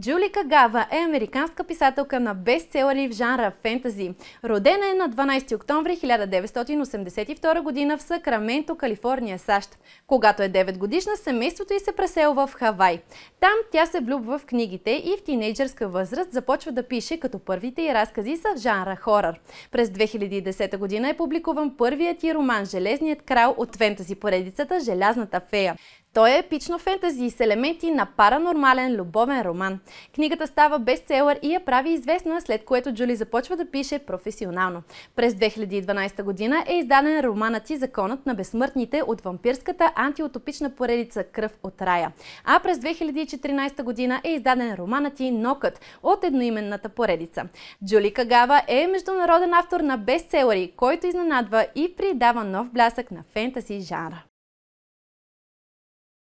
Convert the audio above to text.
Джули Кагава е американска писателка на бестселери в жанра фентази. Родена е на 12 октомври 1982 г. в Сакраменто, Калифорния, САЩ. Когато е 9 годишна, семейството й се преселва в Хавай. Там тя се влюбва в книгите и в тинейджерска възраст започва да пише, като първите й разкази са в жанра хорър. През 2010 година е публикуван първият й роман «Железният крал» от фентази поредицата «Желязната фея». Той е епично фентази с елементи на паранормален любовен роман. Книгата става бестселър и я прави известна, след което Джули започва да пише професионално. През 2012 година е издаден романът и Законът на безсмъртните от вампирската антиутопична поредица Кръв от рая. А през 2014 година е издаден романът и Нокът от едноименната поредица. Джули Кагава е международен автор на бестселъри, който изненадва и придава нов блясък на фентази жанра.